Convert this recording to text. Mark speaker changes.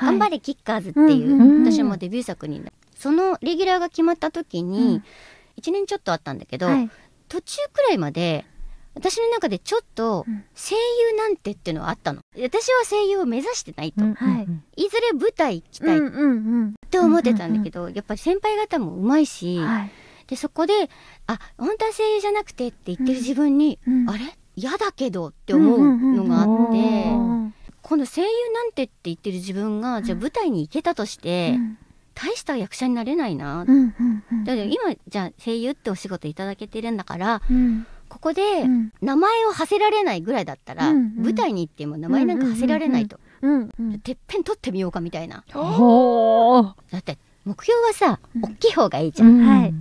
Speaker 1: 頑張れキッカーズ」っていう、私もデビュー作にそのレギュラーが決まった時に、う1年ちょっとあったんだけど、途中くらいまで私の中でちょっと声優なんてっていうのはあったの私は声優を目指してないと、うんはい、いずれ舞台行きたいって思ってたんだけどやっぱり先輩方もうまいし、はい、でそこで「あ本当は声優じゃなくて」って言ってる自分に「うん、あれ嫌だけど」って思うのがあっ今度声優なんてって言ってる自分が、じゃあ舞台に行けたとして、大した役者になれないな、うんうん、だ今じゃあ声優ってお仕事いただけてるんだから、うん、ここで名前を馳せられないぐらいだったら、うんうん、舞台に行っても名前なんか馳せられないと、うんうん、てっぺん取って
Speaker 2: みようかみたいな。だって目標はさ、大きい方がいいじゃん、はい